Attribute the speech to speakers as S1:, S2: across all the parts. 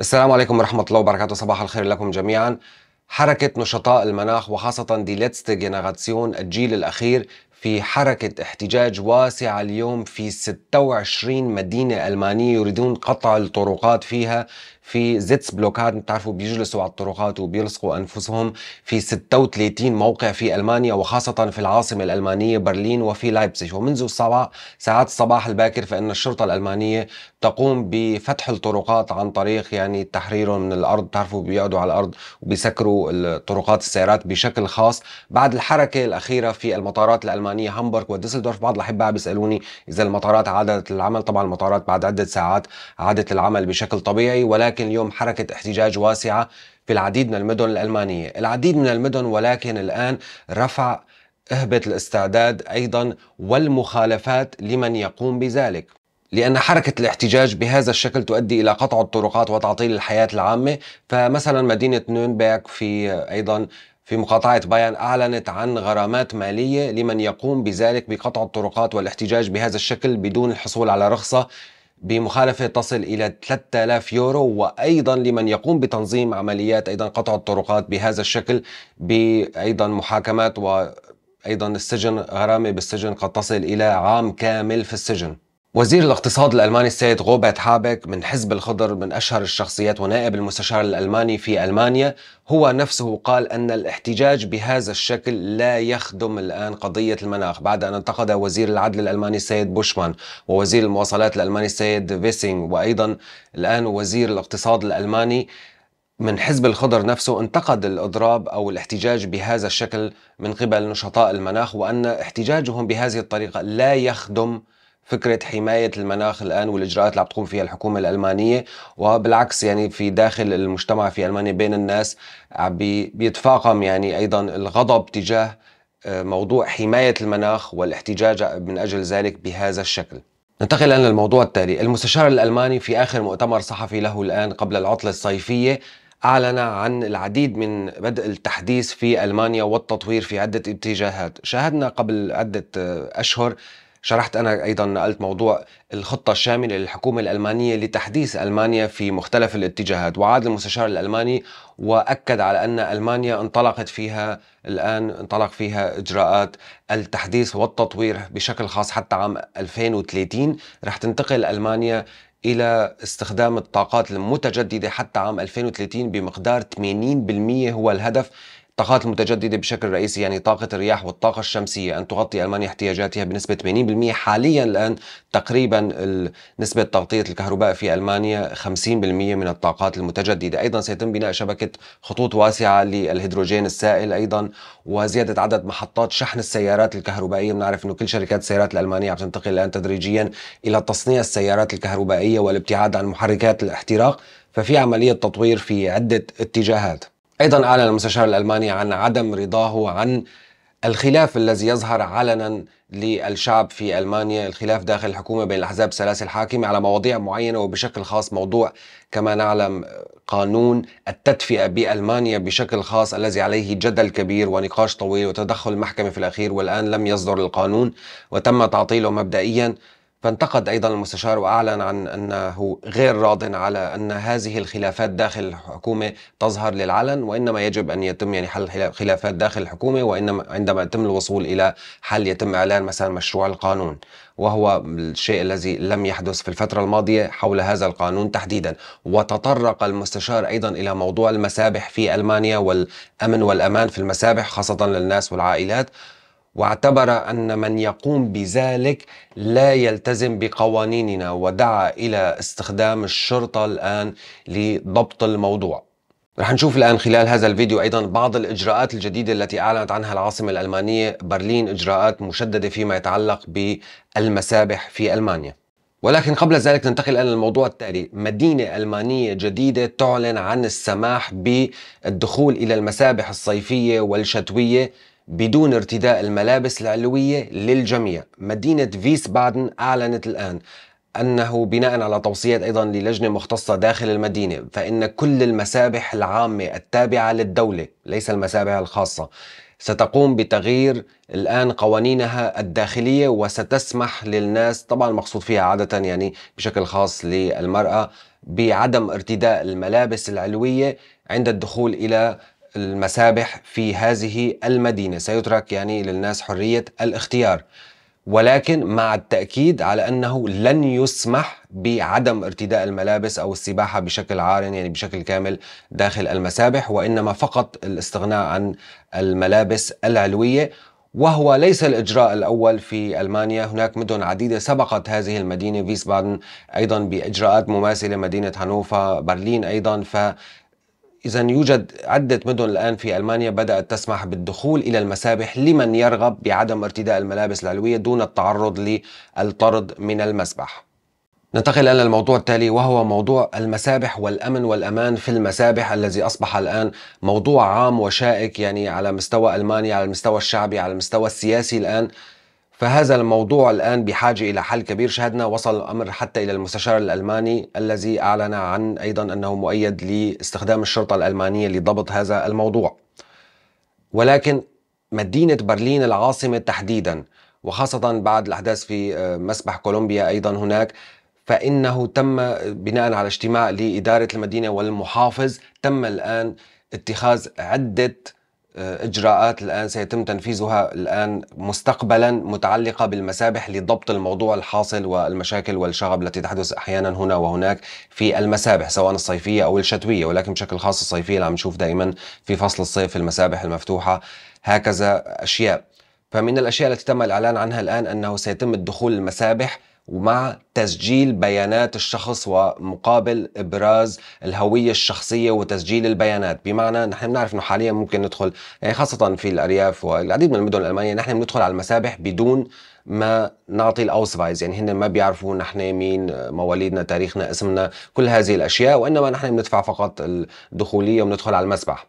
S1: السلام عليكم ورحمة الله وبركاته صباح الخير لكم جميعا حركة نشطاء المناخ وخاصة دي لتست جينيراتسيون الجيل الأخير في حركة احتجاج واسعة اليوم في 26 مدينة ألمانية يريدون قطع الطرقات فيها في زيتس بلوكاد بتعرفوا بيجلسوا على الطرقات وبيلصقوا انفسهم في 36 موقع في المانيا وخاصه في العاصمه الالمانيه برلين وفي لايبزيج ومنذ الصباح ساعات الصباح الباكر فان الشرطه الالمانيه تقوم بفتح الطرقات عن طريق يعني تحريرهم من الارض بتعرفوا بيقعدوا على الارض وبيسكروا الطرقات السيارات بشكل خاص بعد الحركه الاخيره في المطارات الالمانيه هامبورغ وديسلدورف بعض الاحباء بيسالوني اذا المطارات عادت للعمل طبعا المطارات بعد عده ساعات عادت للعمل بشكل طبيعي ولكن ولكن اليوم حركة احتجاج واسعة في العديد من المدن الألمانية العديد من المدن ولكن الآن رفع إهبة الاستعداد أيضا والمخالفات لمن يقوم بذلك لأن حركة الاحتجاج بهذا الشكل تؤدي إلى قطع الطرقات وتعطيل الحياة العامة فمثلا مدينة نيرنبرغ في أيضا في مقاطعة بايرن أعلنت عن غرامات مالية لمن يقوم بذلك بقطع الطرقات والاحتجاج بهذا الشكل بدون الحصول على رخصة بمخالفة تصل إلى 3000 يورو وأيضا لمن يقوم بتنظيم عمليات أيضا قطع الطرقات بهذا الشكل بأيضا محاكمات وأيضا السجن غرامة بالسجن قد تصل إلى عام كامل في السجن وزير الاقتصاد الألماني السيد غوبرت هابك من حزب الخضر من أشهر الشخصيات ونائب المستشار الألماني في ألمانيا هو نفسه قال أن الاحتجاج بهذا الشكل لا يخدم الآن قضية المناخ بعد أن انتقد وزير العدل الألماني السيد بوشمان ووزير المواصلات الألماني السيد فيسينغ وأيضا الآن وزير الاقتصاد الألماني من حزب الخضر نفسه انتقد الاضراب او الاحتجاج بهذا الشكل من قبل نشطاء المناخ وان احتجاجهم بهذه الطريقه لا يخدم فكرة حماية المناخ الآن والإجراءات اللي عم تقوم فيها الحكومة الألمانية وبالعكس يعني في داخل المجتمع في ألمانيا بين الناس بيتفاقم يعني أيضا الغضب تجاه آه، موضوع حماية المناخ والاحتجاج من أجل ذلك بهذا الشكل ننتقل الآن للموضوع التالي المستشار الألماني في آخر مؤتمر صحفي له الآن قبل العطلة الصيفية أعلن عن العديد من بدء التحديث في ألمانيا والتطوير في عدة اتجاهات شاهدنا قبل عدة آه، أشهر شرحت أنا أيضا نقلت موضوع الخطة الشاملة للحكومة الألمانية لتحديث ألمانيا في مختلف الاتجاهات وعاد المستشار الألماني وأكد على أن ألمانيا انطلقت فيها الآن انطلق فيها إجراءات التحديث والتطوير بشكل خاص حتى عام 2030 رح تنتقل ألمانيا الى استخدام الطاقات المتجدده حتى عام 2030 بمقدار 80% هو الهدف الطاقات المتجددة بشكل رئيسي يعني طاقة الرياح والطاقة الشمسية أن تغطي ألمانيا احتياجاتها بنسبة 80% حاليا الآن تقريبا نسبة تغطية الكهرباء في ألمانيا 50% من الطاقات المتجددة أيضا سيتم بناء شبكة خطوط واسعة للهيدروجين السائل أيضا وزيادة عدد محطات شحن السيارات الكهربائية بنعرف أنه كل شركات السيارات الألمانية عم تنتقل الآن تدريجيا إلى تصنيع السيارات الكهربائية والابتعاد عن محركات الاحتراق ففي عملية تطوير في عدة اتجاهات أيضا أعلن المستشار الألماني عن عدم رضاه عن الخلاف الذي يظهر علنا للشعب في المانيا الخلاف داخل الحكومه بين الاحزاب الثلاثه الحاكمه على مواضيع معينه وبشكل خاص موضوع كما نعلم قانون التدفئه بالمانيا بشكل خاص الذي عليه جدل كبير ونقاش طويل وتدخل المحكمه في الاخير والان لم يصدر القانون وتم تعطيله مبدئيا فانتقد أيضا المستشار وأعلن عن أنه غير راض على أن هذه الخلافات داخل الحكومة تظهر للعلن وإنما يجب أن يتم يعني حل خلافات داخل الحكومة وإنما عندما يتم الوصول إلى حل يتم إعلان مثلا مشروع القانون وهو الشيء الذي لم يحدث في الفترة الماضية حول هذا القانون تحديدا وتطرق المستشار أيضا إلى موضوع المسابح في ألمانيا والأمن والأمان في المسابح خاصة للناس والعائلات واعتبر ان من يقوم بذلك لا يلتزم بقوانيننا ودعا الى استخدام الشرطه الان لضبط الموضوع. رح نشوف الآن خلال هذا الفيديو أيضا بعض الإجراءات الجديدة التي أعلنت عنها العاصمة الألمانية برلين إجراءات مشددة فيما يتعلق بالمسابح في ألمانيا ولكن قبل ذلك ننتقل الآن للموضوع التالي مدينة ألمانية جديدة تعلن عن السماح بالدخول إلى المسابح الصيفية والشتوية بدون ارتداء الملابس العلوية للجميع مدينة بادن أعلنت الآن أنه بناء على توصيات أيضا للجنة مختصة داخل المدينة فإن كل المسابح العامة التابعة للدولة ليس المسابح الخاصة ستقوم بتغيير الآن قوانينها الداخلية وستسمح للناس طبعا المقصود فيها عادة يعني بشكل خاص للمرأة بعدم ارتداء الملابس العلوية عند الدخول إلى المسابح في هذه المدينة سيترك يعني للناس حرية الاختيار ولكن مع التأكيد على أنه لن يسمح بعدم ارتداء الملابس أو السباحة بشكل عار يعني بشكل كامل داخل المسابح وإنما فقط الاستغناء عن الملابس العلوية وهو ليس الإجراء الأول في ألمانيا هناك مدن عديدة سبقت هذه المدينة فيسبادن أيضا بإجراءات مماثلة مدينة هانوفا برلين أيضا ف إذا يوجد عدة مدن الآن في ألمانيا بدأت تسمح بالدخول إلى المسابح لمن يرغب بعدم ارتداء الملابس العلوية دون التعرض للطرد من المسبح. ننتقل الآن للموضوع التالي وهو موضوع المسابح والأمن والأمان في المسابح الذي أصبح الآن موضوع عام وشائك يعني على مستوى ألمانيا على المستوى الشعبي على المستوى السياسي الآن فهذا الموضوع الآن بحاجة إلى حل كبير شهدنا وصل الأمر حتى إلى المستشار الألماني الذي أعلن عن أيضا أنه مؤيد لاستخدام الشرطة الألمانية لضبط هذا الموضوع ولكن مدينة برلين العاصمة تحديدا وخاصة بعد الأحداث في آه، مسبح كولومبيا أيضا هناك فإنه تم بناء على اجتماع لإدارة المدينة والمحافظ تم الآن اتخاذ عدة آه، اجراءات الان سيتم تنفيذها الان مستقبلا متعلقه بالمسابح لضبط الموضوع الحاصل والمشاكل والشغب التي تحدث احيانا هنا وهناك في المسابح سواء الصيفيه او الشتويه ولكن بشكل خاص الصيفيه اللي عم نشوف دائما في فصل الصيف في المسابح المفتوحه هكذا اشياء فمن الاشياء التي تم الاعلان عنها الان انه سيتم الدخول المسابح ومع تسجيل بيانات الشخص ومقابل ابراز الهويه الشخصيه وتسجيل البيانات بمعنى نحن بنعرف انه حاليا ممكن ندخل يعني خاصه في الارياف والعديد من المدن الالمانيه نحن بندخل على المسابح بدون ما نعطي الاوسفايز يعني هن ما بيعرفوا نحن مين مواليدنا تاريخنا اسمنا كل هذه الاشياء وانما نحن بندفع فقط الدخوليه وندخل على المسبح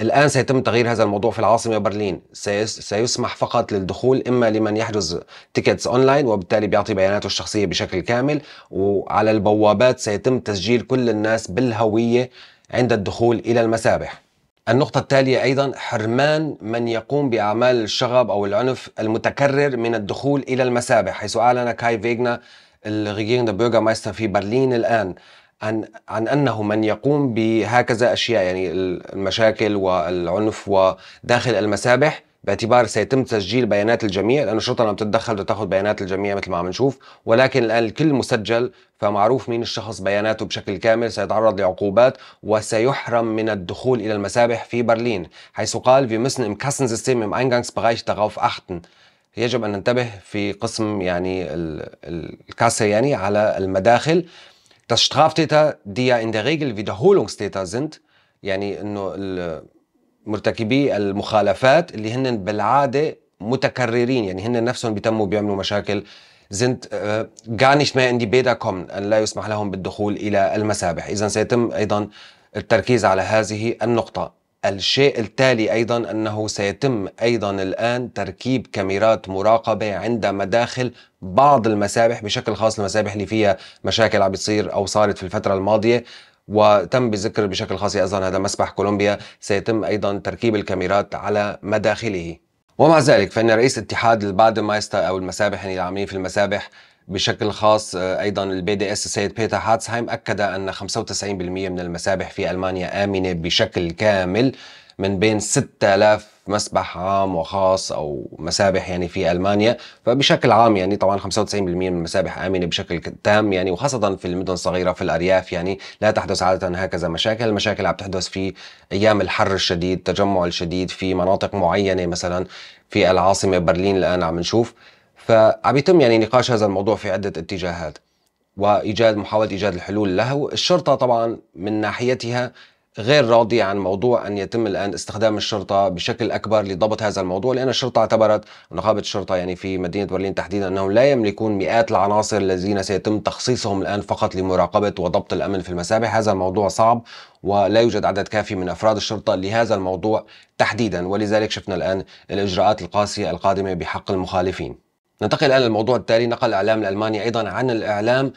S1: الآن سيتم تغيير هذا الموضوع في العاصمة برلين سيسمح فقط للدخول إما لمن يحجز تيكتس أونلاين وبالتالي بيعطي بياناته الشخصية بشكل كامل وعلى البوابات سيتم تسجيل كل الناس بالهوية عند الدخول إلى المسابح النقطة التالية أيضا حرمان من يقوم بأعمال الشغب أو العنف المتكرر من الدخول إلى المسابح حيث أعلن كاي فيغنا الريجيرن بيرغامايستر في برلين الآن عن عن انه من يقوم بهكذا اشياء يعني المشاكل والعنف وداخل المسابح باعتبار سيتم تسجيل بيانات الجميع لأن الشرطة لما بتتدخل بتاخذ بيانات الجميع مثل ما عم نشوف ولكن الآن الكل مسجل فمعروف مين الشخص بياناته بشكل كامل سيتعرض لعقوبات وسيحرم من الدخول إلى المسابح في برلين حيث قال ام كاسن سيستم ام اينغانغس بغايش تغاوف اختن يجب أن ننتبه في قسم يعني الكاسة يعني على المداخل dass Straftäter, die ja in der Regel Wiederholungstäter sind يعني انه مرتكبي المخالفات اللي هن بالعاده متكررين يعني هن نفسهم بيتموا بيعملوا مشاكل sind äh, gar nicht mehr in die Bäder kommen أن لا يسمح لهم بالدخول إلى المسابح إذا سيتم أيضا التركيز على هذه النقطة الشيء التالي أيضا أنه سيتم أيضا الآن تركيب كاميرات مراقبة عند مداخل بعض المسابح بشكل خاص المسابح اللي فيها مشاكل عم بتصير أو صارت في الفترة الماضية وتم بذكر بشكل خاص أيضا هذا مسبح كولومبيا سيتم أيضا تركيب الكاميرات على مداخله ومع ذلك فإن رئيس اتحاد البادمايستا أو المسابح يعني العاملين في المسابح بشكل خاص آه، ايضا البي دي اس السيد بيتا هاتسهايم اكد ان 95% من المسابح في المانيا امنه بشكل كامل من بين 6000 مسبح عام وخاص او مسابح يعني في المانيا فبشكل عام يعني طبعا 95% من المسابح امنه بشكل تام يعني وخاصه في المدن الصغيره في الارياف يعني لا تحدث عاده هكذا مشاكل، المشاكل عم تحدث في ايام الحر الشديد، التجمع الشديد في مناطق معينه مثلا في العاصمه برلين الان عم نشوف فعم يتم يعني نقاش هذا الموضوع في عدة اتجاهات وإيجاد محاولة إيجاد الحلول له الشرطة طبعا من ناحيتها غير راضية عن موضوع أن يتم الآن استخدام الشرطة بشكل أكبر لضبط هذا الموضوع لأن الشرطة اعتبرت نقابة الشرطة يعني في مدينة برلين تحديدا أنهم لا يملكون مئات العناصر الذين سيتم تخصيصهم الآن فقط لمراقبة وضبط الأمن في المسابح هذا الموضوع صعب ولا يوجد عدد كافي من أفراد الشرطة لهذا الموضوع تحديدا ولذلك شفنا الآن الإجراءات القاسية القادمة بحق المخالفين ننتقل الان للموضوع التالي نقل الاعلام الالماني ايضا عن الاعلام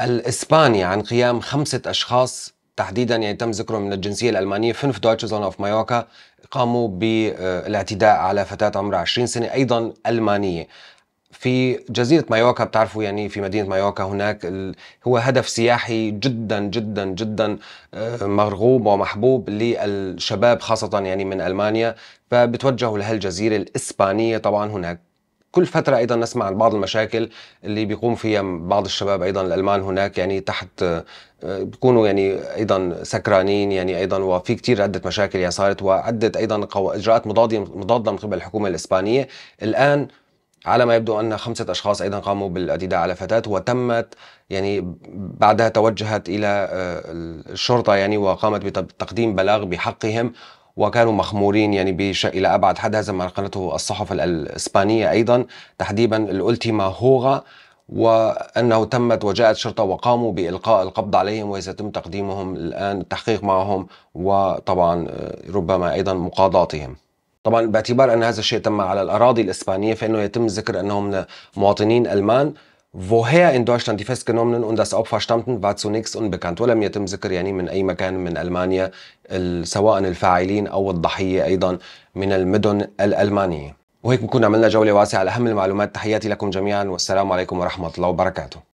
S1: الاسباني عن قيام خمسه اشخاص تحديدا يعني تم ذكرهم من الجنسيه الالمانيه فينف زون اوف مايوكا قاموا بالاعتداء على فتاه عمرها 20 سنه ايضا المانيه في جزيرة مايوركا بتعرفوا يعني في مدينة مايوركا هناك ال... هو هدف سياحي جدا جدا جدا آه، مرغوب ومحبوب للشباب خاصة يعني من ألمانيا فبتوجهوا لهالجزيرة الإسبانية طبعا هناك كل فترة أيضا نسمع عن بعض المشاكل اللي بيقوم فيها بعض الشباب أيضا الألمان هناك يعني تحت آه، بيكونوا يعني أيضا سكرانين يعني أيضا وفي كتير عدة مشاكل يعني صارت وعدة أيضا إجراءات مضادة من قبل الحكومة الإسبانية الآن على ما يبدو ان خمسه اشخاص ايضا قاموا بالاعتداء على فتاه وتمت يعني بعدها توجهت الى آه، الشرطه يعني وقامت بتقديم بلاغ بحقهم وكانوا مخمورين يعني بش... إلى أبعد حد هذا ما نقلته الصحف الإسبانية أيضا تحديدا الألتيما هوغا وأنه تمت وجاءت شرطة وقاموا بإلقاء القبض عليهم وسيتم تقديمهم الآن التحقيق معهم وطبعا آه، ربما أيضا مقاضاتهم طبعا باعتبار أن هذا الشيء تم على الأراضي الإسبانية فإنه يتم ذكر أنهم مواطنين ألمان Woher in Deutschland die Festgenommenen und das Opfer stammten, war zunächst unbekannt ولم يتم ذكر يعني من أي مكان من ألمانيا سواء الفاعلين أو الضحية أيضا من المدن الألمانية وهيك بكون عملنا جولة واسعة على أهم المعلومات تحياتي لكم جميعا والسلام عليكم ورحمة الله وبركاته